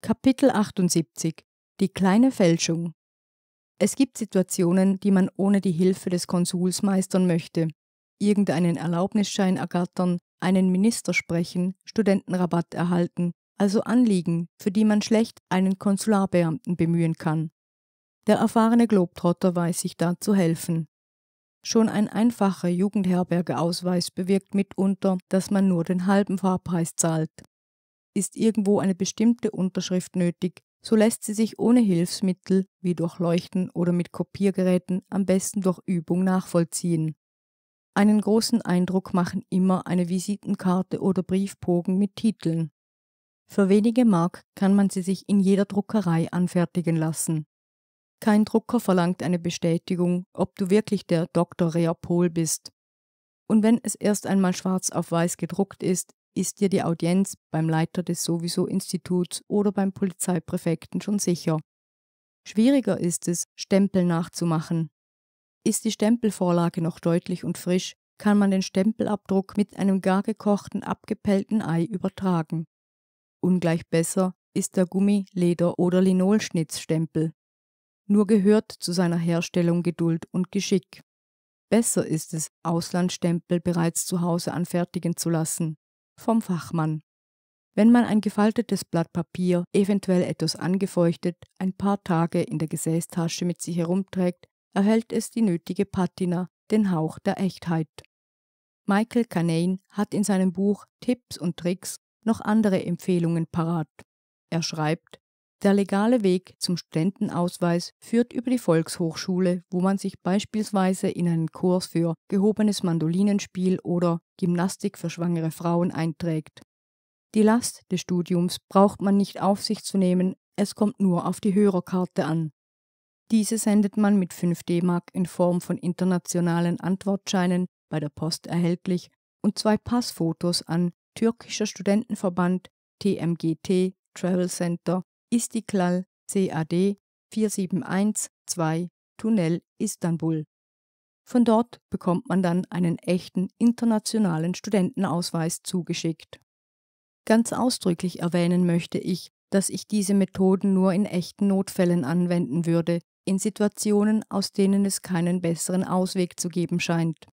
Kapitel 78 Die kleine Fälschung Es gibt Situationen, die man ohne die Hilfe des Konsuls meistern möchte. Irgendeinen Erlaubnisschein ergattern, einen Minister sprechen, Studentenrabatt erhalten, also Anliegen, für die man schlecht einen Konsularbeamten bemühen kann. Der erfahrene Globetrotter weiß sich da zu helfen. Schon ein einfacher Jugendherbergeausweis bewirkt mitunter, dass man nur den halben Fahrpreis zahlt. Ist irgendwo eine bestimmte Unterschrift nötig, so lässt sie sich ohne Hilfsmittel wie durch Leuchten oder mit Kopiergeräten am besten durch Übung nachvollziehen. Einen großen Eindruck machen immer eine Visitenkarte oder Briefbogen mit Titeln. Für wenige Mark kann man sie sich in jeder Druckerei anfertigen lassen. Kein Drucker verlangt eine Bestätigung, ob du wirklich der Dr. Reapol bist. Und wenn es erst einmal schwarz auf weiß gedruckt ist, ist dir die Audienz beim Leiter des sowieso Instituts oder beim Polizeipräfekten schon sicher. Schwieriger ist es, Stempel nachzumachen. Ist die Stempelvorlage noch deutlich und frisch, kann man den Stempelabdruck mit einem gar gekochten, abgepellten Ei übertragen. Ungleich besser ist der Gummi-, Leder- oder Linolschnitzstempel. Nur gehört zu seiner Herstellung Geduld und Geschick. Besser ist es, Auslandstempel bereits zu Hause anfertigen zu lassen vom Fachmann. Wenn man ein gefaltetes Blatt Papier, eventuell etwas angefeuchtet, ein paar Tage in der Gesäßtasche mit sich herumträgt, erhält es die nötige Patina, den Hauch der Echtheit. Michael Canane hat in seinem Buch Tipps und Tricks noch andere Empfehlungen parat. Er schreibt, der legale Weg zum Studentenausweis führt über die Volkshochschule, wo man sich beispielsweise in einen Kurs für gehobenes Mandolinenspiel oder Gymnastik für schwangere Frauen einträgt. Die Last des Studiums braucht man nicht auf sich zu nehmen, es kommt nur auf die Hörerkarte an. Diese sendet man mit 5 D-Mark in Form von internationalen Antwortscheinen bei der Post erhältlich und zwei Passfotos an türkischer Studentenverband TMGT Travel Center Istiklal CAD 4712 Tunnel Istanbul. Von dort bekommt man dann einen echten internationalen Studentenausweis zugeschickt. Ganz ausdrücklich erwähnen möchte ich, dass ich diese Methoden nur in echten Notfällen anwenden würde, in Situationen, aus denen es keinen besseren Ausweg zu geben scheint.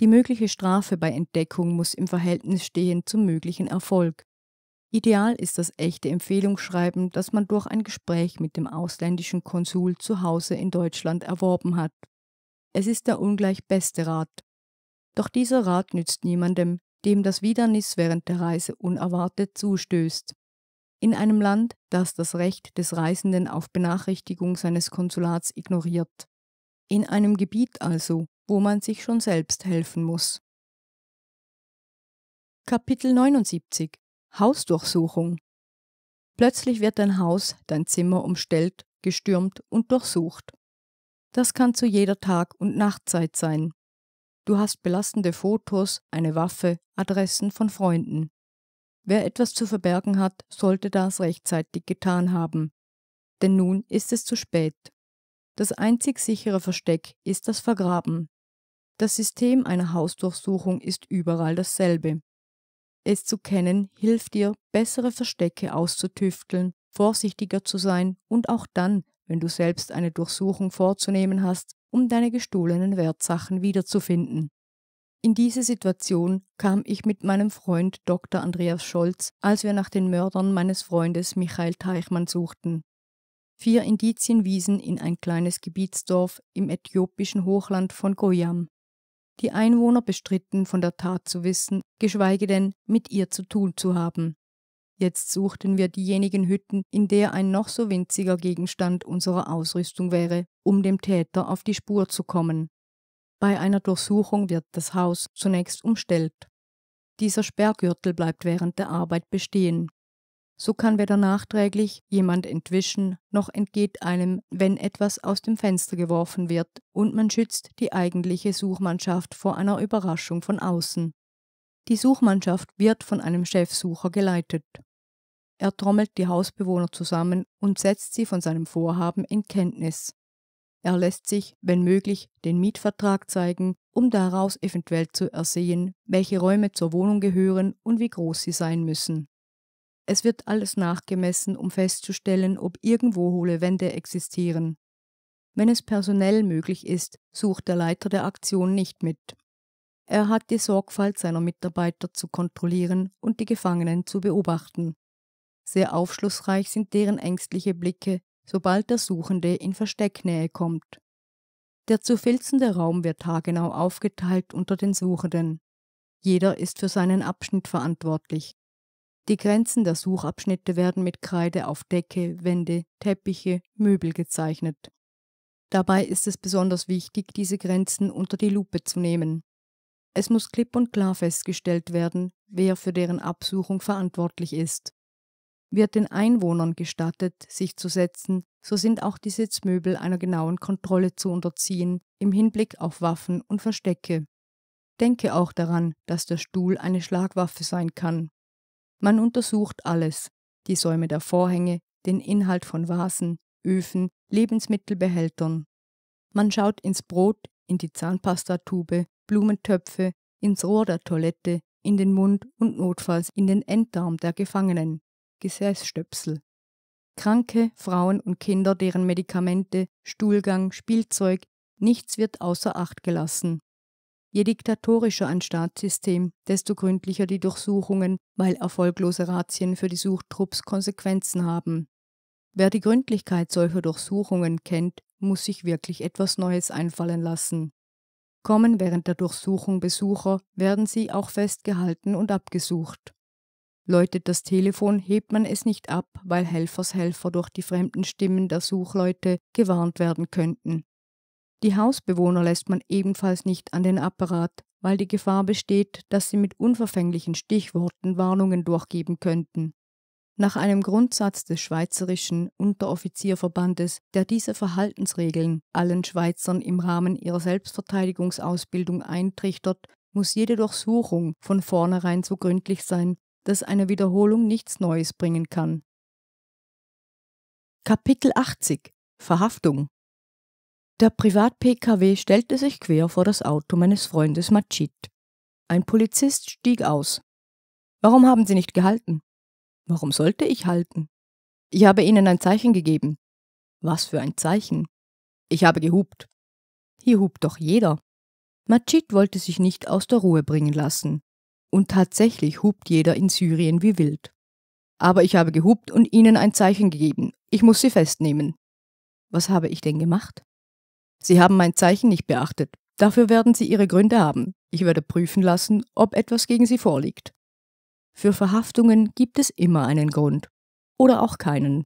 Die mögliche Strafe bei Entdeckung muss im Verhältnis stehen zum möglichen Erfolg. Ideal ist das echte Empfehlungsschreiben, das man durch ein Gespräch mit dem ausländischen Konsul zu Hause in Deutschland erworben hat. Es ist der ungleich beste Rat. Doch dieser Rat nützt niemandem, dem das Widernis während der Reise unerwartet zustößt. In einem Land, das das Recht des Reisenden auf Benachrichtigung seines Konsulats ignoriert. In einem Gebiet also, wo man sich schon selbst helfen muss. Kapitel 79 Hausdurchsuchung. Plötzlich wird dein Haus, dein Zimmer umstellt, gestürmt und durchsucht. Das kann zu jeder Tag- und Nachtzeit sein. Du hast belastende Fotos, eine Waffe, Adressen von Freunden. Wer etwas zu verbergen hat, sollte das rechtzeitig getan haben. Denn nun ist es zu spät. Das einzig sichere Versteck ist das Vergraben. Das System einer Hausdurchsuchung ist überall dasselbe. Es zu kennen hilft dir, bessere Verstecke auszutüfteln, vorsichtiger zu sein und auch dann, wenn du selbst eine Durchsuchung vorzunehmen hast, um deine gestohlenen Wertsachen wiederzufinden. In diese Situation kam ich mit meinem Freund Dr. Andreas Scholz, als wir nach den Mördern meines Freundes Michael Teichmann suchten. Vier Indizien wiesen in ein kleines Gebietsdorf im äthiopischen Hochland von Goyam. Die Einwohner bestritten, von der Tat zu wissen, geschweige denn mit ihr zu tun zu haben. Jetzt suchten wir diejenigen Hütten, in der ein noch so winziger Gegenstand unserer Ausrüstung wäre, um dem Täter auf die Spur zu kommen. Bei einer Durchsuchung wird das Haus zunächst umstellt. Dieser Sperrgürtel bleibt während der Arbeit bestehen, so kann weder nachträglich jemand entwischen, noch entgeht einem, wenn etwas aus dem Fenster geworfen wird, und man schützt die eigentliche Suchmannschaft vor einer Überraschung von außen. Die Suchmannschaft wird von einem Chefsucher geleitet. Er trommelt die Hausbewohner zusammen und setzt sie von seinem Vorhaben in Kenntnis. Er lässt sich, wenn möglich, den Mietvertrag zeigen, um daraus eventuell zu ersehen, welche Räume zur Wohnung gehören und wie groß sie sein müssen. Es wird alles nachgemessen, um festzustellen, ob irgendwo hohle Wände existieren. Wenn es personell möglich ist, sucht der Leiter der Aktion nicht mit. Er hat die Sorgfalt seiner Mitarbeiter zu kontrollieren und die Gefangenen zu beobachten. Sehr aufschlussreich sind deren ängstliche Blicke, sobald der Suchende in Verstecknähe kommt. Der zu filzende Raum wird haargenau aufgeteilt unter den Suchenden. Jeder ist für seinen Abschnitt verantwortlich. Die Grenzen der Suchabschnitte werden mit Kreide auf Decke, Wände, Teppiche, Möbel gezeichnet. Dabei ist es besonders wichtig, diese Grenzen unter die Lupe zu nehmen. Es muss klipp und klar festgestellt werden, wer für deren Absuchung verantwortlich ist. Wird den Einwohnern gestattet, sich zu setzen, so sind auch die Sitzmöbel einer genauen Kontrolle zu unterziehen im Hinblick auf Waffen und Verstecke. Denke auch daran, dass der Stuhl eine Schlagwaffe sein kann. Man untersucht alles, die Säume der Vorhänge, den Inhalt von Vasen, Öfen, Lebensmittelbehältern. Man schaut ins Brot, in die Zahnpastatube, Blumentöpfe, ins Rohr der Toilette, in den Mund und notfalls in den Enddarm der Gefangenen, Gesäßstöpsel. Kranke, Frauen und Kinder, deren Medikamente, Stuhlgang, Spielzeug, nichts wird außer Acht gelassen. Je diktatorischer ein Staatssystem, desto gründlicher die Durchsuchungen, weil erfolglose Razzien für die Suchtrupps Konsequenzen haben. Wer die Gründlichkeit solcher Durchsuchungen kennt, muss sich wirklich etwas Neues einfallen lassen. Kommen während der Durchsuchung Besucher, werden sie auch festgehalten und abgesucht. Läutet das Telefon, hebt man es nicht ab, weil Helfershelfer durch die fremden Stimmen der Suchleute gewarnt werden könnten. Die Hausbewohner lässt man ebenfalls nicht an den Apparat, weil die Gefahr besteht, dass sie mit unverfänglichen Stichworten Warnungen durchgeben könnten. Nach einem Grundsatz des Schweizerischen Unteroffizierverbandes, der diese Verhaltensregeln allen Schweizern im Rahmen ihrer Selbstverteidigungsausbildung eintrichtert, muss jede Durchsuchung von vornherein so gründlich sein, dass eine Wiederholung nichts Neues bringen kann. Kapitel 80 Verhaftung der Privat-PKW stellte sich quer vor das Auto meines Freundes Majid. Ein Polizist stieg aus. Warum haben Sie nicht gehalten? Warum sollte ich halten? Ich habe Ihnen ein Zeichen gegeben. Was für ein Zeichen? Ich habe gehupt. Hier hupt doch jeder. Majid wollte sich nicht aus der Ruhe bringen lassen. Und tatsächlich hupt jeder in Syrien wie wild. Aber ich habe gehupt und Ihnen ein Zeichen gegeben. Ich muss Sie festnehmen. Was habe ich denn gemacht? Sie haben mein Zeichen nicht beachtet. Dafür werden Sie Ihre Gründe haben. Ich werde prüfen lassen, ob etwas gegen Sie vorliegt. Für Verhaftungen gibt es immer einen Grund. Oder auch keinen.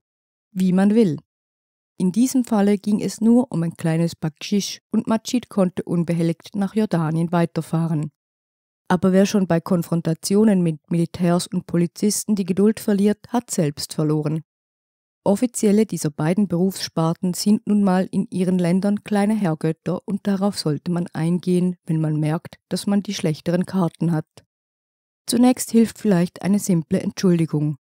Wie man will. In diesem Falle ging es nur um ein kleines Bakschisch und Majid konnte unbehelligt nach Jordanien weiterfahren. Aber wer schon bei Konfrontationen mit Militärs und Polizisten die Geduld verliert, hat selbst verloren. Offizielle dieser beiden Berufssparten sind nun mal in ihren Ländern kleine Herrgötter und darauf sollte man eingehen, wenn man merkt, dass man die schlechteren Karten hat. Zunächst hilft vielleicht eine simple Entschuldigung.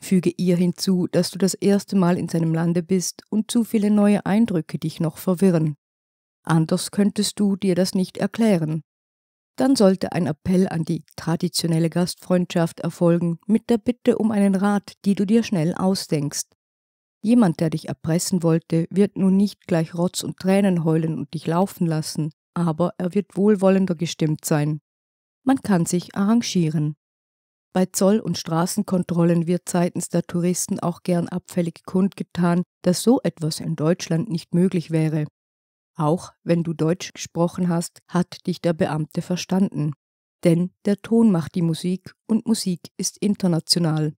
Füge ihr hinzu, dass du das erste Mal in seinem Lande bist und zu viele neue Eindrücke dich noch verwirren. Anders könntest du dir das nicht erklären. Dann sollte ein Appell an die traditionelle Gastfreundschaft erfolgen mit der Bitte um einen Rat, die du dir schnell ausdenkst. Jemand, der dich erpressen wollte, wird nun nicht gleich Rotz und Tränen heulen und dich laufen lassen, aber er wird wohlwollender gestimmt sein. Man kann sich arrangieren. Bei Zoll- und Straßenkontrollen wird seitens der Touristen auch gern abfällig kundgetan, dass so etwas in Deutschland nicht möglich wäre. Auch wenn du Deutsch gesprochen hast, hat dich der Beamte verstanden. Denn der Ton macht die Musik und Musik ist international.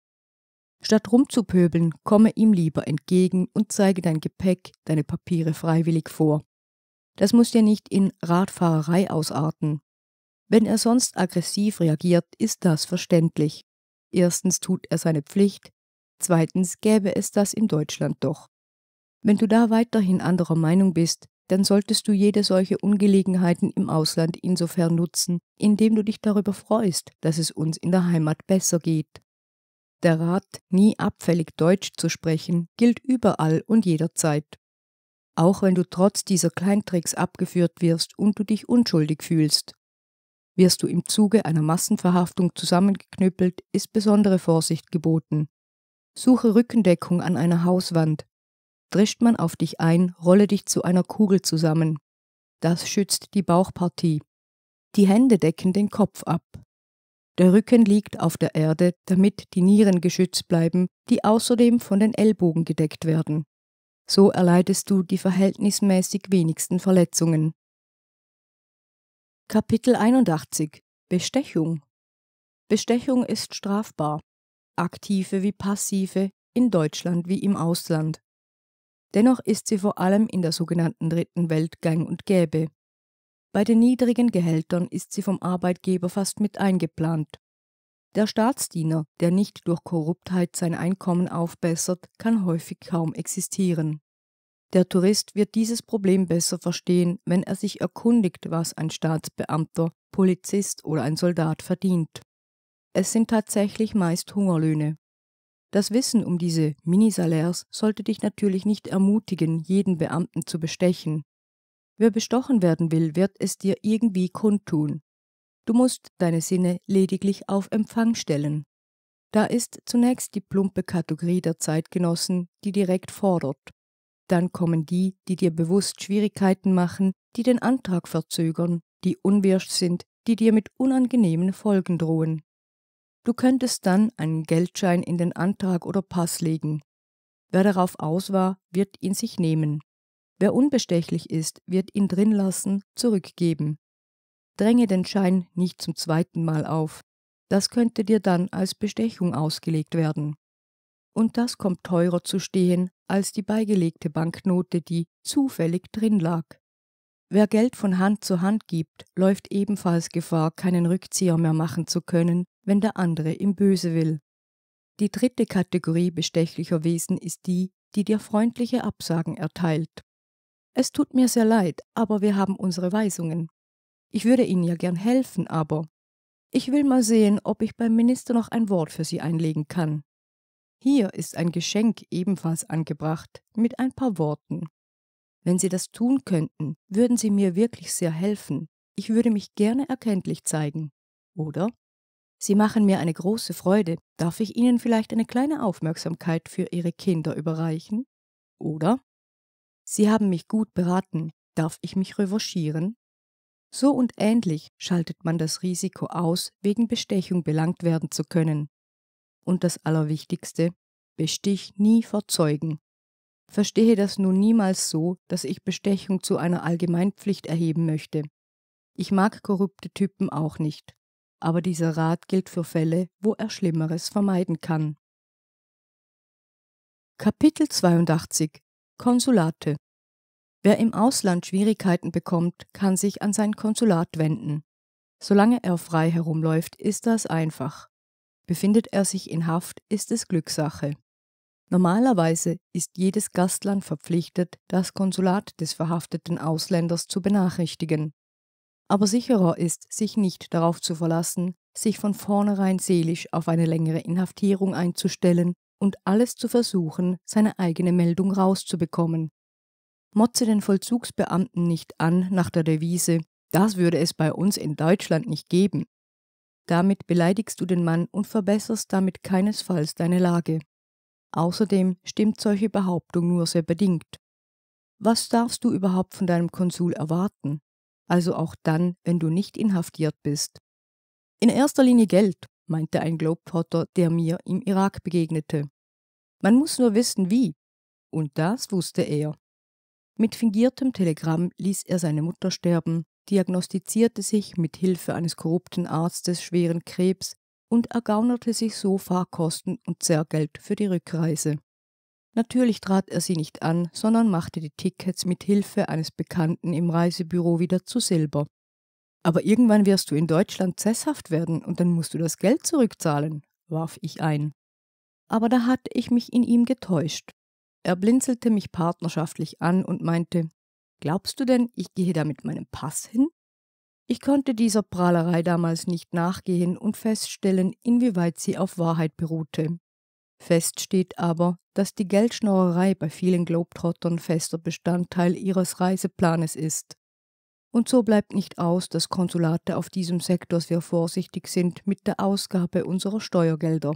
Statt rumzupöbeln, komme ihm lieber entgegen und zeige dein Gepäck, deine Papiere freiwillig vor. Das muss dir nicht in Radfahrerei ausarten. Wenn er sonst aggressiv reagiert, ist das verständlich. Erstens tut er seine Pflicht, zweitens gäbe es das in Deutschland doch. Wenn du da weiterhin anderer Meinung bist, dann solltest du jede solche Ungelegenheiten im Ausland insofern nutzen, indem du dich darüber freust, dass es uns in der Heimat besser geht der Rat, nie abfällig Deutsch zu sprechen, gilt überall und jederzeit. Auch wenn du trotz dieser Kleintricks abgeführt wirst und du dich unschuldig fühlst. Wirst du im Zuge einer Massenverhaftung zusammengeknüppelt, ist besondere Vorsicht geboten. Suche Rückendeckung an einer Hauswand. Drischt man auf dich ein, rolle dich zu einer Kugel zusammen. Das schützt die Bauchpartie. Die Hände decken den Kopf ab. Der Rücken liegt auf der Erde, damit die Nieren geschützt bleiben, die außerdem von den Ellbogen gedeckt werden. So erleidest du die verhältnismäßig wenigsten Verletzungen. Kapitel 81 Bestechung Bestechung ist strafbar, aktive wie passive, in Deutschland wie im Ausland. Dennoch ist sie vor allem in der sogenannten Dritten Welt gang und gäbe. Bei den niedrigen Gehältern ist sie vom Arbeitgeber fast mit eingeplant. Der Staatsdiener, der nicht durch Korruptheit sein Einkommen aufbessert, kann häufig kaum existieren. Der Tourist wird dieses Problem besser verstehen, wenn er sich erkundigt, was ein Staatsbeamter, Polizist oder ein Soldat verdient. Es sind tatsächlich meist Hungerlöhne. Das Wissen um diese Minisalärs sollte dich natürlich nicht ermutigen, jeden Beamten zu bestechen. Wer bestochen werden will, wird es dir irgendwie kundtun. Du musst deine Sinne lediglich auf Empfang stellen. Da ist zunächst die plumpe Kategorie der Zeitgenossen, die direkt fordert. Dann kommen die, die dir bewusst Schwierigkeiten machen, die den Antrag verzögern, die unwirsch sind, die dir mit unangenehmen Folgen drohen. Du könntest dann einen Geldschein in den Antrag oder Pass legen. Wer darauf aus war, wird ihn sich nehmen. Wer unbestechlich ist, wird ihn drin lassen, zurückgeben. Dränge den Schein nicht zum zweiten Mal auf. Das könnte dir dann als Bestechung ausgelegt werden. Und das kommt teurer zu stehen als die beigelegte Banknote, die zufällig drin lag. Wer Geld von Hand zu Hand gibt, läuft ebenfalls Gefahr, keinen Rückzieher mehr machen zu können, wenn der andere ihm böse will. Die dritte Kategorie bestechlicher Wesen ist die, die dir freundliche Absagen erteilt. Es tut mir sehr leid, aber wir haben unsere Weisungen. Ich würde Ihnen ja gern helfen, aber ich will mal sehen, ob ich beim Minister noch ein Wort für Sie einlegen kann. Hier ist ein Geschenk ebenfalls angebracht, mit ein paar Worten. Wenn Sie das tun könnten, würden Sie mir wirklich sehr helfen. Ich würde mich gerne erkenntlich zeigen. Oder? Sie machen mir eine große Freude. Darf ich Ihnen vielleicht eine kleine Aufmerksamkeit für Ihre Kinder überreichen? Oder? Sie haben mich gut beraten, darf ich mich revanchieren? So und ähnlich schaltet man das Risiko aus, wegen Bestechung belangt werden zu können. Und das Allerwichtigste, bestich nie vor Zeugen. Verstehe das nun niemals so, dass ich Bestechung zu einer Allgemeinpflicht erheben möchte. Ich mag korrupte Typen auch nicht, aber dieser Rat gilt für Fälle, wo er Schlimmeres vermeiden kann. Kapitel 82 Konsulate. Wer im Ausland Schwierigkeiten bekommt, kann sich an sein Konsulat wenden. Solange er frei herumläuft, ist das einfach. Befindet er sich in Haft, ist es Glückssache. Normalerweise ist jedes Gastland verpflichtet, das Konsulat des verhafteten Ausländers zu benachrichtigen. Aber sicherer ist, sich nicht darauf zu verlassen, sich von vornherein seelisch auf eine längere Inhaftierung einzustellen und alles zu versuchen, seine eigene Meldung rauszubekommen. Motze den Vollzugsbeamten nicht an nach der Devise, das würde es bei uns in Deutschland nicht geben. Damit beleidigst du den Mann und verbesserst damit keinesfalls deine Lage. Außerdem stimmt solche Behauptung nur sehr bedingt. Was darfst du überhaupt von deinem Konsul erwarten? Also auch dann, wenn du nicht inhaftiert bist. In erster Linie Geld, meinte ein Globetrotter, der mir im Irak begegnete. Man muss nur wissen, wie. Und das wusste er. Mit fingiertem Telegramm ließ er seine Mutter sterben, diagnostizierte sich mit Hilfe eines korrupten Arztes schweren Krebs und ergaunerte sich so Fahrkosten und Zerrgeld für die Rückreise. Natürlich trat er sie nicht an, sondern machte die Tickets mit Hilfe eines Bekannten im Reisebüro wieder zu Silber aber irgendwann wirst du in Deutschland sesshaft werden und dann musst du das Geld zurückzahlen, warf ich ein. Aber da hatte ich mich in ihm getäuscht. Er blinzelte mich partnerschaftlich an und meinte, Glaubst du denn, ich gehe da mit meinem Pass hin? Ich konnte dieser Prahlerei damals nicht nachgehen und feststellen, inwieweit sie auf Wahrheit beruhte. Fest steht aber, dass die Geldschnorrerei bei vielen Globetrottern fester Bestandteil ihres Reiseplanes ist. Und so bleibt nicht aus, dass Konsulate auf diesem Sektor sehr vorsichtig sind mit der Ausgabe unserer Steuergelder.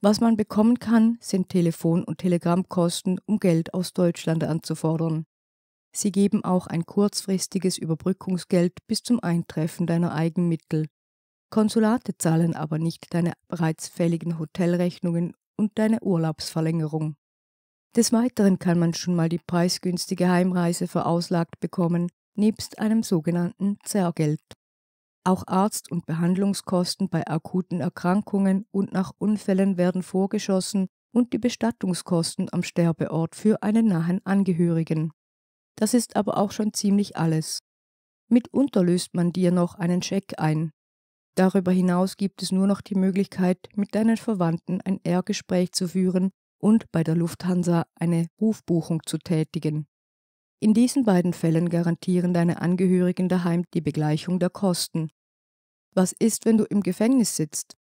Was man bekommen kann, sind Telefon- und Telegrammkosten, um Geld aus Deutschland anzufordern. Sie geben auch ein kurzfristiges Überbrückungsgeld bis zum Eintreffen deiner Eigenmittel. Konsulate zahlen aber nicht deine bereits fälligen Hotelrechnungen und deine Urlaubsverlängerung. Des Weiteren kann man schon mal die preisgünstige Heimreise verauslagt bekommen, nebst einem sogenannten Zerrgeld. Auch Arzt- und Behandlungskosten bei akuten Erkrankungen und nach Unfällen werden vorgeschossen und die Bestattungskosten am Sterbeort für einen nahen Angehörigen. Das ist aber auch schon ziemlich alles. Mitunter löst man dir noch einen Scheck ein. Darüber hinaus gibt es nur noch die Möglichkeit, mit deinen Verwandten ein Ehrgespräch zu führen und bei der Lufthansa eine Rufbuchung zu tätigen. In diesen beiden Fällen garantieren deine Angehörigen daheim die Begleichung der Kosten. Was ist, wenn du im Gefängnis sitzt?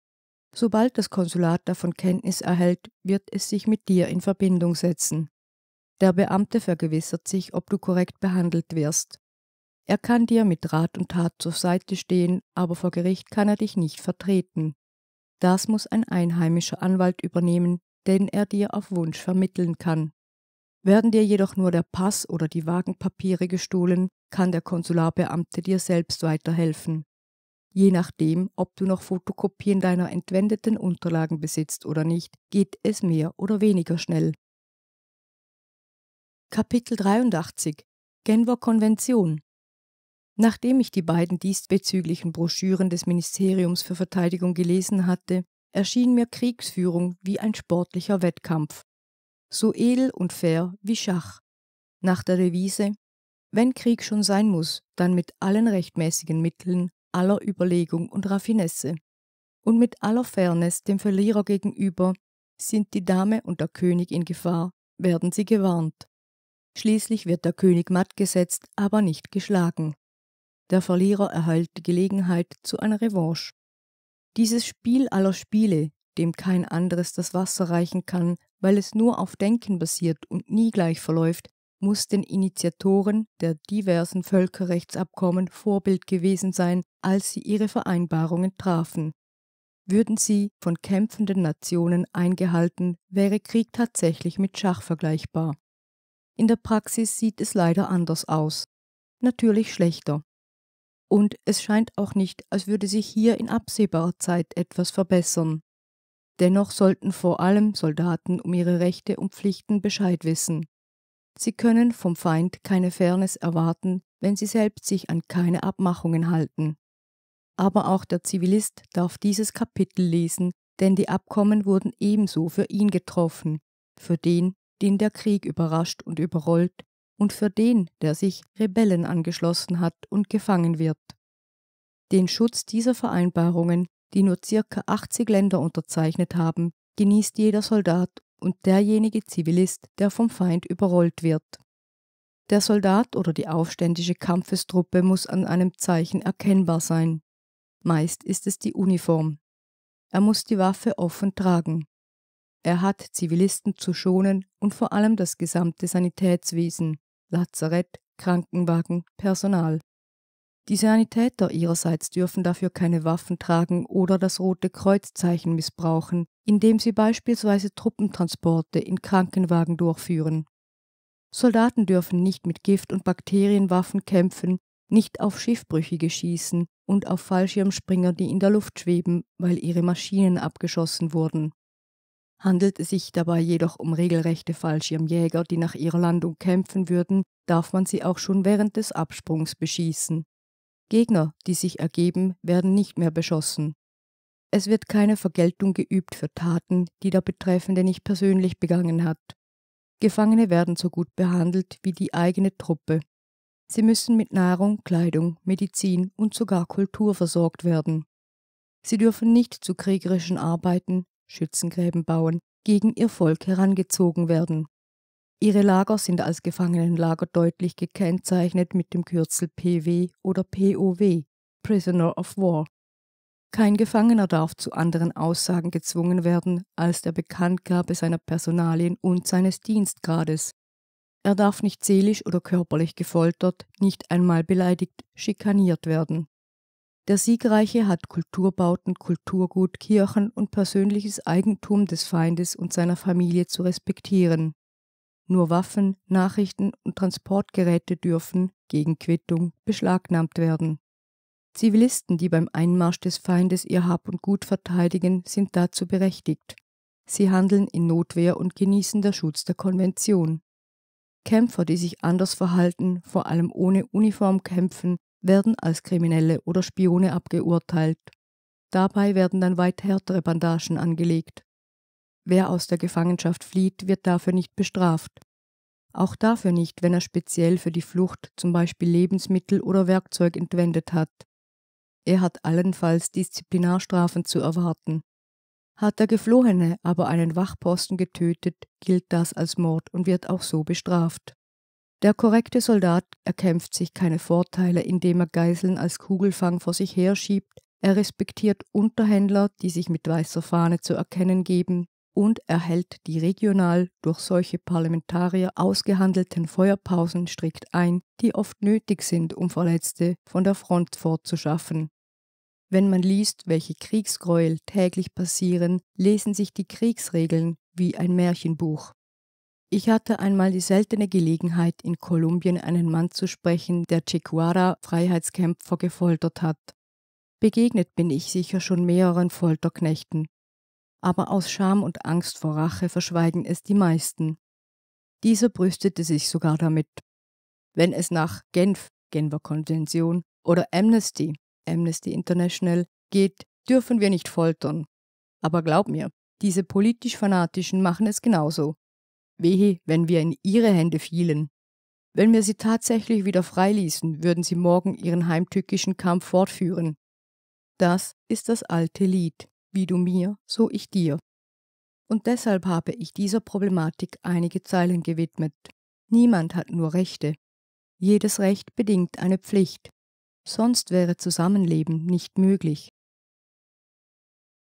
Sobald das Konsulat davon Kenntnis erhält, wird es sich mit dir in Verbindung setzen. Der Beamte vergewissert sich, ob du korrekt behandelt wirst. Er kann dir mit Rat und Tat zur Seite stehen, aber vor Gericht kann er dich nicht vertreten. Das muss ein einheimischer Anwalt übernehmen, den er dir auf Wunsch vermitteln kann. Werden dir jedoch nur der Pass oder die Wagenpapiere gestohlen, kann der Konsularbeamte dir selbst weiterhelfen. Je nachdem, ob du noch Fotokopien deiner entwendeten Unterlagen besitzt oder nicht, geht es mehr oder weniger schnell. Kapitel 83 Genfer Konvention Nachdem ich die beiden diesbezüglichen Broschüren des Ministeriums für Verteidigung gelesen hatte, erschien mir Kriegsführung wie ein sportlicher Wettkampf so edel und fair wie Schach. Nach der Devise Wenn Krieg schon sein muss, dann mit allen rechtmäßigen Mitteln, aller Überlegung und Raffinesse. Und mit aller Fairness dem Verlierer gegenüber sind die Dame und der König in Gefahr, werden sie gewarnt. Schließlich wird der König matt gesetzt, aber nicht geschlagen. Der Verlierer erhält die Gelegenheit zu einer Revanche. Dieses Spiel aller Spiele, dem kein anderes das Wasser reichen kann, weil es nur auf Denken basiert und nie gleich verläuft, muss den Initiatoren der diversen Völkerrechtsabkommen Vorbild gewesen sein, als sie ihre Vereinbarungen trafen. Würden sie von kämpfenden Nationen eingehalten, wäre Krieg tatsächlich mit Schach vergleichbar. In der Praxis sieht es leider anders aus. Natürlich schlechter. Und es scheint auch nicht, als würde sich hier in absehbarer Zeit etwas verbessern. Dennoch sollten vor allem Soldaten um ihre Rechte und Pflichten Bescheid wissen. Sie können vom Feind keine Fairness erwarten, wenn sie selbst sich an keine Abmachungen halten. Aber auch der Zivilist darf dieses Kapitel lesen, denn die Abkommen wurden ebenso für ihn getroffen, für den, den der Krieg überrascht und überrollt, und für den, der sich Rebellen angeschlossen hat und gefangen wird. Den Schutz dieser Vereinbarungen die nur circa 80 Länder unterzeichnet haben, genießt jeder Soldat und derjenige Zivilist, der vom Feind überrollt wird. Der Soldat oder die aufständische Kampfestruppe muss an einem Zeichen erkennbar sein. Meist ist es die Uniform. Er muss die Waffe offen tragen. Er hat Zivilisten zu schonen und vor allem das gesamte Sanitätswesen, Lazarett, Krankenwagen, Personal. Die Sanitäter ihrerseits dürfen dafür keine Waffen tragen oder das Rote Kreuzzeichen missbrauchen, indem sie beispielsweise Truppentransporte in Krankenwagen durchführen. Soldaten dürfen nicht mit Gift- und Bakterienwaffen kämpfen, nicht auf Schiffbrüchige schießen und auf Fallschirmspringer, die in der Luft schweben, weil ihre Maschinen abgeschossen wurden. Handelt es sich dabei jedoch um regelrechte Fallschirmjäger, die nach ihrer Landung kämpfen würden, darf man sie auch schon während des Absprungs beschießen. Gegner, die sich ergeben, werden nicht mehr beschossen. Es wird keine Vergeltung geübt für Taten, die der Betreffende nicht persönlich begangen hat. Gefangene werden so gut behandelt wie die eigene Truppe. Sie müssen mit Nahrung, Kleidung, Medizin und sogar Kultur versorgt werden. Sie dürfen nicht zu kriegerischen Arbeiten, Schützengräben bauen, gegen ihr Volk herangezogen werden. Ihre Lager sind als Gefangenenlager deutlich gekennzeichnet mit dem Kürzel PW oder POW, Prisoner of War. Kein Gefangener darf zu anderen Aussagen gezwungen werden als der Bekanntgabe seiner Personalien und seines Dienstgrades. Er darf nicht seelisch oder körperlich gefoltert, nicht einmal beleidigt, schikaniert werden. Der Siegreiche hat Kulturbauten, Kulturgut, Kirchen und persönliches Eigentum des Feindes und seiner Familie zu respektieren. Nur Waffen, Nachrichten und Transportgeräte dürfen gegen Quittung beschlagnahmt werden. Zivilisten, die beim Einmarsch des Feindes ihr Hab und Gut verteidigen, sind dazu berechtigt. Sie handeln in Notwehr und genießen den Schutz der Konvention. Kämpfer, die sich anders verhalten, vor allem ohne Uniform kämpfen, werden als Kriminelle oder Spione abgeurteilt. Dabei werden dann weit härtere Bandagen angelegt. Wer aus der Gefangenschaft flieht, wird dafür nicht bestraft. Auch dafür nicht, wenn er speziell für die Flucht zum Beispiel Lebensmittel oder Werkzeug entwendet hat. Er hat allenfalls Disziplinarstrafen zu erwarten. Hat der Geflohene aber einen Wachposten getötet, gilt das als Mord und wird auch so bestraft. Der korrekte Soldat erkämpft sich keine Vorteile, indem er Geiseln als Kugelfang vor sich herschiebt, er respektiert Unterhändler, die sich mit weißer Fahne zu erkennen geben, und erhält die regional durch solche Parlamentarier ausgehandelten Feuerpausen strikt ein, die oft nötig sind, um Verletzte von der Front fortzuschaffen. Wenn man liest, welche Kriegsgräuel täglich passieren, lesen sich die Kriegsregeln wie ein Märchenbuch. Ich hatte einmal die seltene Gelegenheit, in Kolumbien einen Mann zu sprechen, der Che Freiheitskämpfer gefoltert hat. Begegnet bin ich sicher schon mehreren Folterknechten aber aus Scham und Angst vor Rache verschweigen es die meisten. Dieser brüstete sich sogar damit. Wenn es nach Genf, Genfer Konvention oder Amnesty, Amnesty International geht, dürfen wir nicht foltern. Aber glaub mir, diese politisch Fanatischen machen es genauso. Wehe, wenn wir in ihre Hände fielen. Wenn wir sie tatsächlich wieder freiließen, würden sie morgen ihren heimtückischen Kampf fortführen. Das ist das alte Lied wie du mir, so ich dir. Und deshalb habe ich dieser Problematik einige Zeilen gewidmet. Niemand hat nur Rechte. Jedes Recht bedingt eine Pflicht. Sonst wäre Zusammenleben nicht möglich.